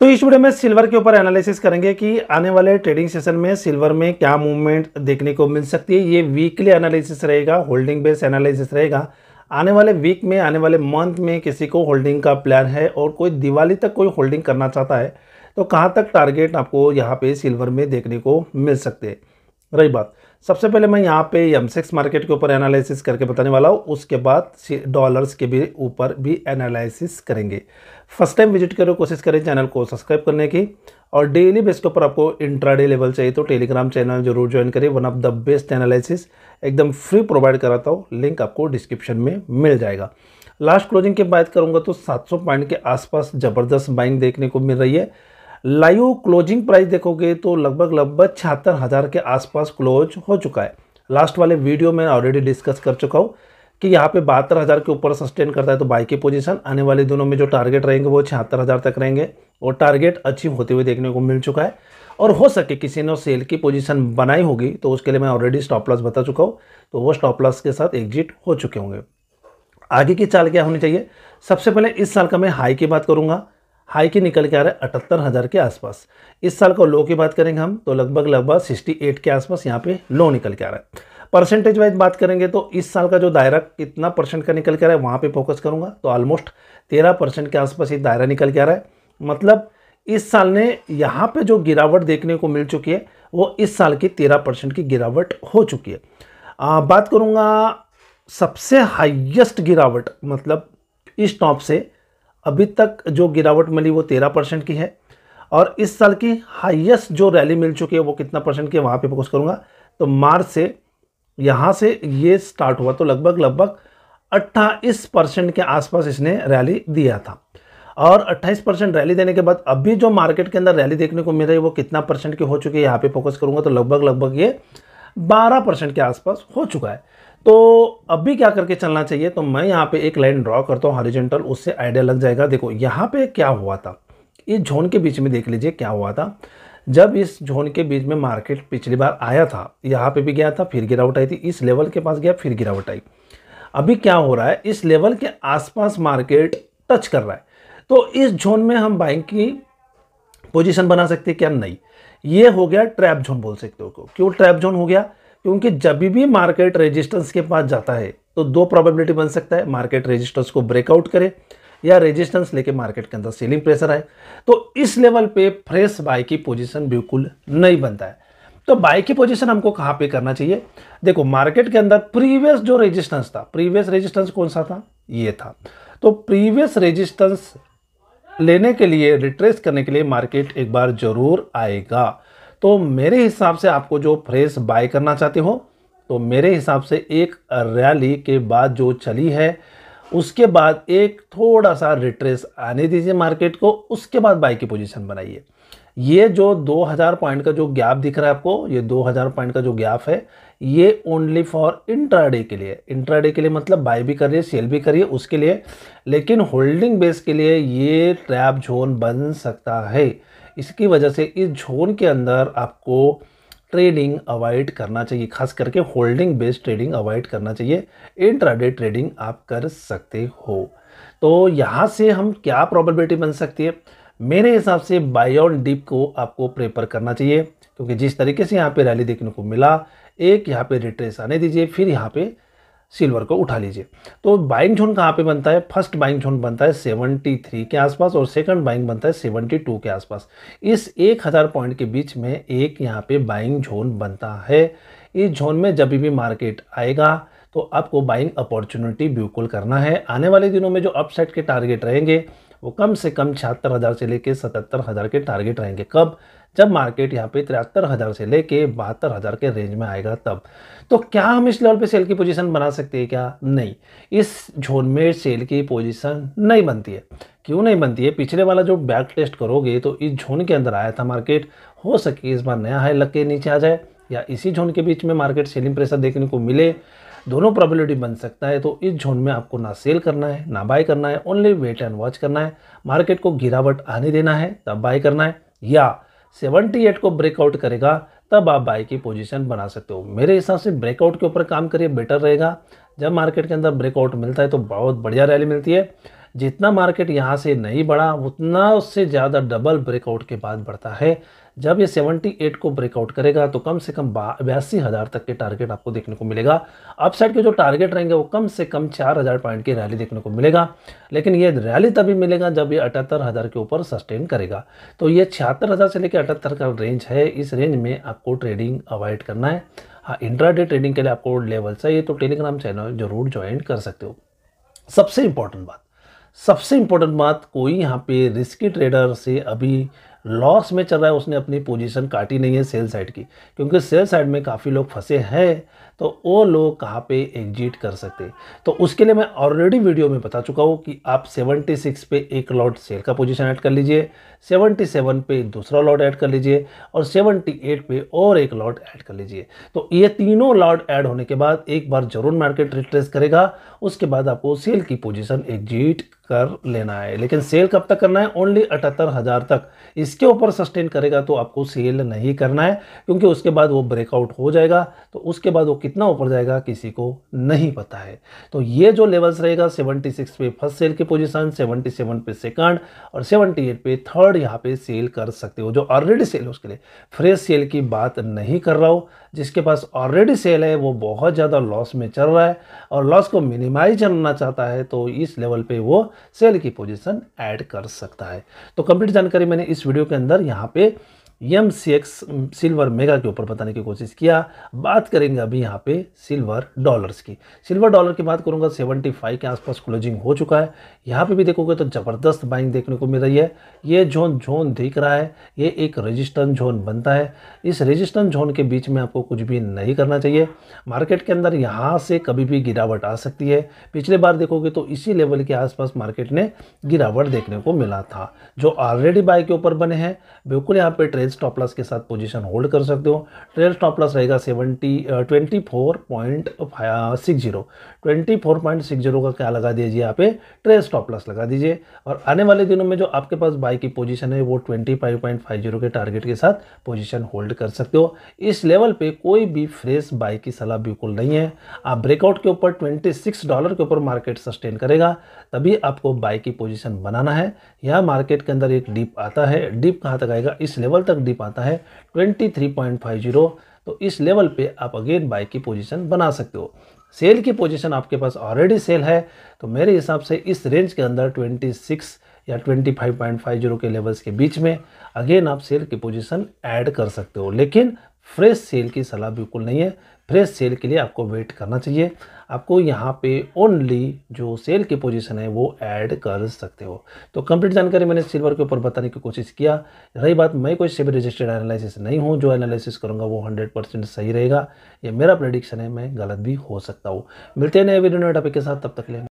तो इस वीडियो में सिल्वर के ऊपर एनालिसिस करेंगे कि आने वाले ट्रेडिंग सेशन में सिल्वर में क्या मूवमेंट देखने को मिल सकती है ये वीकली एनालिसिस रहेगा होल्डिंग बेस एनालिसिस रहेगा आने वाले वीक में आने वाले मंथ में किसी को होल्डिंग का प्लान है और कोई दिवाली तक कोई होल्डिंग करना चाहता है तो कहाँ तक टारगेट आपको यहाँ पे सिल्वर में देखने को मिल सकते हैं रही बात सबसे पहले मैं यहाँ पे यमसेक्स मार्केट के ऊपर एनालिसिस करके बताने वाला हूँ उसके बाद डॉलर्स के भी ऊपर भी एनालिसिस करेंगे फर्स्ट टाइम विजिट करो कोशिश करें चैनल को सब्सक्राइब करने की और डेली बेस के ऊपर आपको इंट्राडे लेवल चाहिए तो टेलीग्राम चैनल जरूर ज्वाइन करें one of the best analysis एकदम फ्री प्रोवाइड कराता हूँ लिंक आपको डिस्क्रिप्शन में मिल जाएगा लास्ट क्लोजिंग की बात करूँगा तो सात पॉइंट के आसपास ज़बरदस्त बाइंग देखने को मिल रही है लाइव क्लोजिंग प्राइस देखोगे तो लगभग लगभग छिहत्तर हज़ार के आसपास क्लोज हो चुका है लास्ट वाले वीडियो में ऑलरेडी डिस्कस कर चुका हूँ कि यहाँ पे बहत्तर हज़ार के ऊपर सस्टेन करता है तो बाई की पोजीशन आने वाले दिनों में जो टारगेट रहेंगे वो छिहत्तर हज़ार तक रहेंगे और टारगेट अचीव होते हुए देखने को मिल चुका है और हो सके किसी ने सेल की पोजीशन बनाई होगी तो उसके लिए मैं ऑलरेडी स्टॉप लॉस बता चुका हूँ तो वो स्टॉप लॉस के साथ एग्जिट हो चुके होंगे आगे की चाल क्या होनी चाहिए सबसे पहले इस साल का मैं हाई की बात करूँगा हाई की निकल के आ रहा है अठहत्तर हज़ार के आसपास इस साल का लो की बात करेंगे हम तो लगभग लगभग सिक्सटी एट के आसपास यहाँ पे लो निकल के आ रहा है परसेंटेज वाइज बात करेंगे तो इस साल का जो दायरा कितना परसेंट का निकल के आ रहा है वहाँ पे फोकस करूँगा तो ऑलमोस्ट तेरह परसेंट के आसपास ये दायरा निकल के आ रहा है मतलब इस साल ने यहाँ पर जो गिरावट देखने को मिल चुकी है वो इस साल की तेरह परसेंट की गिरावट हो चुकी है आ, बात करूँगा सबसे हाईएस्ट गिरावट मतलब इस टॉप से अभी तक जो गिरावट मिली वो तेरह परसेंट की है और इस साल की हाईएस्ट जो रैली मिल चुकी है वो कितना परसेंट की है वहाँ पर फोकस करूँगा तो मार्च से यहाँ से ये स्टार्ट हुआ तो लगभग लगभग अट्ठाईस परसेंट के आसपास इसने रैली दिया था और 28 परसेंट रैली देने के बाद अभी जो मार्केट के अंदर रैली देखने को मिल रही है वो कितना परसेंट की हो चुकी है यहाँ पे फोकस करूँगा तो लगभग लगभग ये 12 परसेंट के आसपास हो चुका है तो अभी क्या करके चलना चाहिए तो मैं यहाँ पे एक लाइन ड्रॉ करता हूँ हॉरिजेंटल उससे आइडिया लग जाएगा देखो यहाँ पे क्या हुआ था इस झोन के बीच में देख लीजिए क्या हुआ था जब इस झोन के बीच में मार्केट पिछली बार आया था यहाँ पे भी गया था फिर गिरावट आई थी इस लेवल के पास गया फिर गिरावट आई अभी क्या हो रहा है इस लेवल के आसपास मार्केट टच कर रहा है तो इस झोन में हम बाइंग की पोजिशन बना सकते क्या नहीं ये हो गया ट्रैप जोन बोल सकते हो क्यों ट्रैप जोन हो गया क्योंकि जब भी मार्केट रेजिस्टेंस के पास जाता है तो दो प्रोबेबिलिटी बन सकता है मार्केट रेजिस्टेंस को ब्रेकआउट करे या रेजिस्टेंस लेके मार्केट के अंदर सेलिंग प्रेशर आए तो इस लेवल पे फ्रेश बाय की पोजीशन बिल्कुल नहीं बनता है तो बाय की पोजीशन हमको कहाँ पे करना चाहिए देखो मार्केट के अंदर प्रीवियस जो रेजिस्टेंस था प्रीवियस रेजिस्टेंस कौन सा था ये था तो प्रीवियस रेजिस्टेंस लेने के लिए रिट्रेस करने के लिए मार्केट एक बार जरूर आएगा तो मेरे हिसाब से आपको जो फ्रेश बाय करना चाहते हो तो मेरे हिसाब से एक रैली के बाद जो चली है उसके बाद एक थोड़ा सा रिट्रेस आने दीजिए मार्केट को उसके बाद बाई की पोजीशन बनाइए ये जो 2000 पॉइंट का जो गैप दिख रहा है आपको ये 2000 पॉइंट का जो गैप है ये ओनली फॉर इंट्राडे के लिए इंट्राडे के लिए मतलब बाय भी करिए सेल भी करिए उसके लिए लेकिन होल्डिंग बेस के लिए ये ट्रैप जोन बन सकता है इसकी वजह से इस झोन के अंदर आपको ट्रेडिंग अवॉइड करना चाहिए खास करके होल्डिंग बेस्ड ट्रेडिंग अवॉइड करना चाहिए इंट्राडे ट्रेडिंग आप कर सकते हो तो यहाँ से हम क्या प्रॉबेबिलिटी बन सकती है मेरे हिसाब से बायोन ऑन डिप को आपको प्रेपर करना चाहिए क्योंकि जिस तरीके से यहाँ पे रैली देखने को मिला एक यहाँ पे रिट्रेस आने दीजिए फिर यहाँ पे सिल्वर को उठा लीजिए तो बाइंग जोन कहाँ पे बनता है फर्स्ट बाइंग जोन बनता है 73 के आसपास और सेकंड बाइंग बनता है 72 के आसपास इस 1000 पॉइंट के बीच में एक यहाँ पे बाइंग जोन बनता है इस जोन में जब भी मार्केट आएगा तो आपको बाइंग अपॉर्चुनिटी बिल्कुल करना है आने वाले दिनों में जो अपसेट के टारगेट रहेंगे वो कम से कम छिहत्तर हज़ार से लेकर सतहत्तर हज़ार के टारगेट रहेंगे कब जब मार्केट यहाँ पे तिहत्तर हज़ार से लेके बहत्तर हज़ार के रेंज में आएगा तब तो क्या हम इस लेवल पे सेल की पोजीशन बना सकते हैं क्या नहीं इस झोन में सेल की पोजीशन नहीं बनती है क्यों नहीं बनती है पिछले वाला जो बैक टेस्ट करोगे तो इस झोन के अंदर आया था मार्केट हो सके इस बार नया हाई लग के नीचे आ जाए या इसी झोन के बीच में मार्केट सेलिंग प्रेशर देखने को मिले दोनों प्रॉबिलिटी बन सकता है तो इस झोन में आपको ना सेल करना है ना बाय करना है ओनली वेट एंड वॉच करना है मार्केट को गिरावट आने देना है तब बाय करना है या सेवेंटी एट को ब्रेकआउट करेगा तब आप बाई की पोजीशन बना सकते हो मेरे हिसाब से ब्रेकआउट के ऊपर काम करिए बेटर रहेगा जब मार्केट के अंदर ब्रेकआउट मिलता है तो बहुत बढ़िया रैली मिलती है जितना मार्केट यहाँ से नहीं बढ़ा उतना उससे ज़्यादा डबल ब्रेकआउट के बाद बढ़ता है जब ये 78 को ब्रेकआउट करेगा तो कम से कम बयासी हज़ार तक के टारगेट आपको देखने को मिलेगा अपसाइड के जो टारगेट रहेंगे वो कम से कम चार हज़ार पॉइंट की रैली देखने को मिलेगा लेकिन ये रैली तभी मिलेगा जब ये अठहत्तर हज़ार के ऊपर सस्टेन करेगा तो ये छिहत्तर हज़ार से लेकर अठहत्तर का रेंज है इस रेंज में आपको ट्रेडिंग अवॉइड करना है हाँ इंट्रा ट्रेडिंग के लिए आपको लेवल चाहिए तो टेलीग्राम चैनल ज़रूर ज्वाइन कर सकते हो सबसे इंपॉर्टेंट बात सबसे इम्पोर्टेंट बात कोई यहाँ पे रिस्की ट्रेडर से अभी लॉस में चल रहा है उसने अपनी पोजीशन काटी नहीं है सेल साइड की क्योंकि सेल साइड में काफ़ी लोग फंसे हैं तो वो लोग कहाँ पे एग्जिट कर सकते तो उसके लिए मैं ऑलरेडी वीडियो में बता चुका हूँ कि आप 76 पे एक लॉट सेल का पोजीशन ऐड कर लीजिए 77 पे दूसरा लॉट ऐड कर लीजिए और 78 पे और एक लॉट ऐड कर लीजिए तो ये तीनों लॉट ऐड होने के बाद एक बार जरूर मार्केट रिट्रेस करेगा उसके बाद आपको सेल की पोजिशन एग्जिट कर लेना है लेकिन सेल कब तक करना है ओनली अठहत्तर हज़ार तक इसके ऊपर सस्टेन करेगा तो आपको सेल नहीं करना है क्योंकि उसके बाद वो ब्रेकआउट हो जाएगा तो उसके बाद वो कितना ऊपर जाएगा किसी को नहीं पता है तो ये जो लेवल्स रहेगा 76 पे फर्स्ट सेल की पोजीशन 77 पे सेकंड और 78 पे थर्ड यहाँ पे सेल कर सकते हो जो ऑलरेडी सेल है उसके लिए फ्रेश सेल की बात नहीं कर रहा हो जिसके पास ऑलरेडी सेल है वो बहुत ज़्यादा लॉस में चल रहा है और लॉस को मिनिमाइज करना चाहता है तो इस लेवल पर वो सेल की पोजिशन ऐड कर सकता है तो कंप्लीट जानकारी मैंने इस वीडियो के अंदर यहाँ पर M C X silver mega के ऊपर बताने की कोशिश किया बात करेंगे अभी यहाँ पे सिल्वर डॉलर्स की सिल्वर डॉलर की बात करूँगा 75 के आसपास क्लोजिंग हो चुका है यहाँ पे भी देखोगे तो ज़बरदस्त बाइंग देखने को मिल रही है ये जोन जोन दिख रहा है ये एक रजिस्टेंस जोन बनता है इस रजिस्टेंस जोन के बीच में आपको कुछ भी नहीं करना चाहिए मार्केट के अंदर यहाँ से कभी भी गिरावट आ सकती है पिछले बार देखोगे तो इसी लेवल के आसपास मार्केट ने गिरावट देखने को मिला था जो ऑलरेडी बाइक के ऊपर बने हैं बिल्कुल यहाँ पर ट्रेड ट्रेल स्टॉप लॉस के साथ पोजीशन होल्ड कर सकते हो ट्रेल स्टॉप लॉस रहेगा seventy twenty four point six zero twenty four point six zero का क्या लगा दीजिए यहाँ पे ट्रेल स्टॉप लॉस लगा दीजिए और आने वाले दिनों में जो आपके पास बाई की पोजिशन है वो twenty five point five zero के टारगेट के साथ पोजिशन होल्ड कर सकते हो इस लेवल पर कोई भी फ्रेश बाई की सलाह बिल्कुल नहीं है आप ब्रेकआउट के ऊपर ट्वेंटी सिक्स डॉलर के ऊपर मार्केट सस्टेन करेगा तभी आपको बाई की पोजिशन बनाना है यह मार्केट के अंदर एक डीप आता है डीप कहाँ तक आएगा इस लेवल तक तक डिप आता है 23.50 तो इस लेवल पे आप अगेन बाय की पोजीशन बना सकते हो सेल की पोजीशन आपके पास ऑलरेडी सेल है तो मेरे हिसाब से इस रेंज के अंदर 26 या 25.50 के लेवल्स के बीच में अगेन आप सेल की पोजीशन ऐड कर सकते हो लेकिन फ्रेश सेल की सलाह बिल्कुल नहीं है फ्रेश सेल के लिए आपको वेट करना चाहिए आपको यहाँ पे ओनली जो सेल की पोजीशन है वो ऐड कर सकते हो तो कंप्लीट जानकारी मैंने सिल्वर के ऊपर बताने की कोशिश किया रही बात मैं कोई सेबी रजिस्टर्ड एनालिसिस नहीं हूँ जो एनालिसिस करूँगा वो हंड्रेड परसेंट सही रहेगा ये मेरा प्रडिक्शन है मैं गलत भी हो सकता हूँ मिलते हैं नए वीडियो नए टॉपिक के साथ तब तक ले